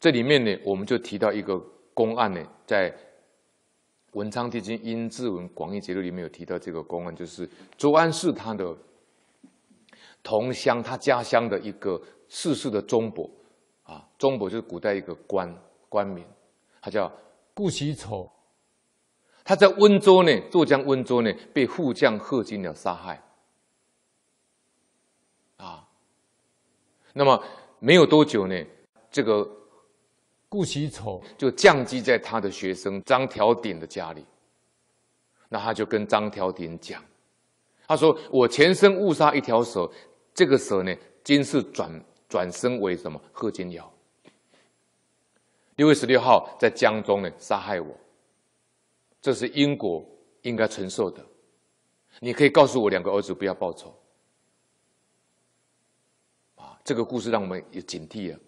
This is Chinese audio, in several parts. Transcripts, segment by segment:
这里面呢，我们就提到一个公案呢，在《文昌帝君殷志文广义节录》里面有提到这个公案，就是周安世他的同乡，他家乡的一个世世的宗伯啊，宗伯就是古代一个官官名，他叫顾喜丑，他在温州呢，浙江温州呢，被副将贺金鸟杀害啊。那么没有多久呢，这个。顾其丑就降级在他的学生张条鼎的家里，那他就跟张条鼎讲，他说：“我前生误杀一条蛇，这个蛇呢今世转转生为什么贺金尧？六月十六号在江中呢杀害我，这是因果应该承受的。你可以告诉我两个儿子不要报仇。”啊，这个故事让我们有警惕啊。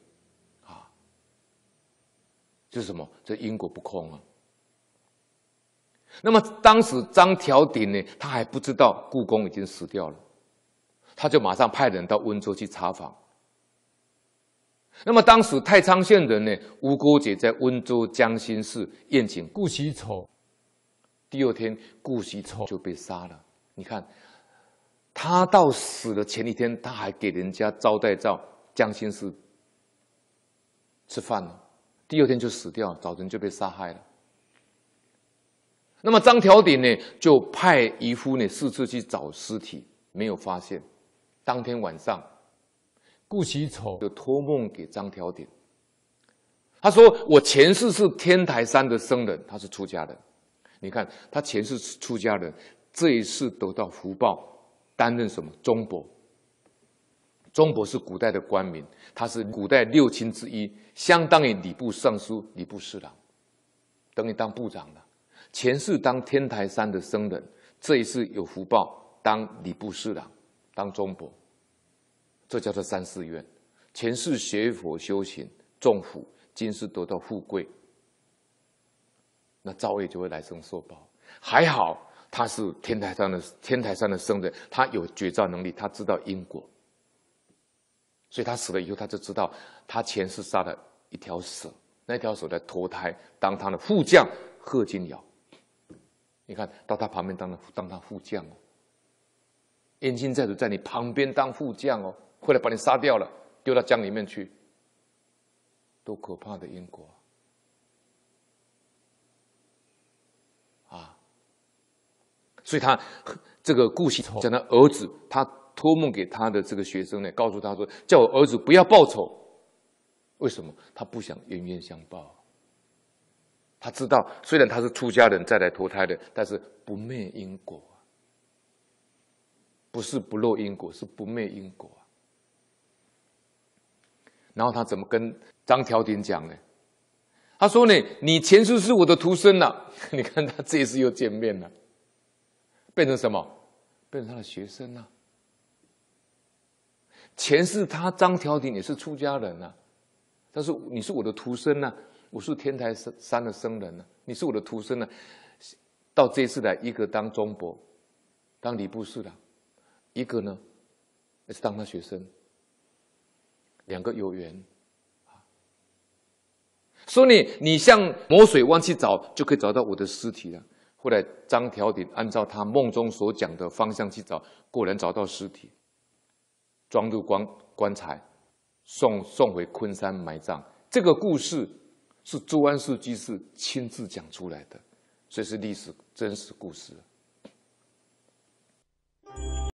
就是什么？这因果不空啊！那么当时张调鼎呢，他还不知道故宫已经死掉了，他就马上派人到温州去查访。那么当时太仓县人呢，吴姑姐在温州江心寺宴请顾惜丑，第二天顾惜丑就被杀了。你看，他到死的前一天，他还给人家招待到江心寺吃饭呢。第二天就死掉，早晨就被杀害了。那么张条鼎呢，就派渔夫呢四次去找尸体，没有发现。当天晚上，顾启丑就托梦给张条鼎，他说：“我前世是天台山的僧人，他是出家人。你看他前世是出家人，这一世得到福报，担任什么中博。”中博是古代的官名，他是古代六卿之一，相当于礼部尚书、礼部侍郎，等于当部长了。前世当天台山的僧人，这一世有福报当礼部侍郎，当中博，这叫做三世愿。前世学佛修行种福，今世得到富贵，那造业就会来生受报。还好他是天台山的天台山的僧人，他有觉照能力，他知道因果。所以他死了以后，他就知道他前世杀了一条蛇，那条蛇在投胎当他的副将贺金尧。你看到他旁边当了当他副将哦，燕京寨主在你旁边当副将哦，后来把你杀掉了，丢到江里面去，多可怕的因果啊！所以他这个顾惜讲的儿子他。托梦给他的这个学生呢，告诉他说：“叫我儿子不要报仇，为什么？他不想冤冤相报。他知道，虽然他是出家人再来投胎的，但是不灭因果不是不露因果，是不灭因果然后他怎么跟张调鼎讲呢？他说呢：‘你前世是我的徒孙呐，你看他这次又见面了，变成什么？变成他的学生呐。’”前世他张调鼎也是出家人呐，但是你是我的徒孙呐，我是天台山的僧人呐，你是我的徒孙呐，到这次来一个当中博，当礼部侍郎，一个呢，也是当他学生，两个有缘。说你你向魔水湾去找，就可以找到我的尸体了。后来张调鼎按照他梦中所讲的方向去找，果然找到尸体。装入棺棺材，送送回昆山埋葬。这个故事是朱安世居士亲自讲出来的，这是历史真实故事。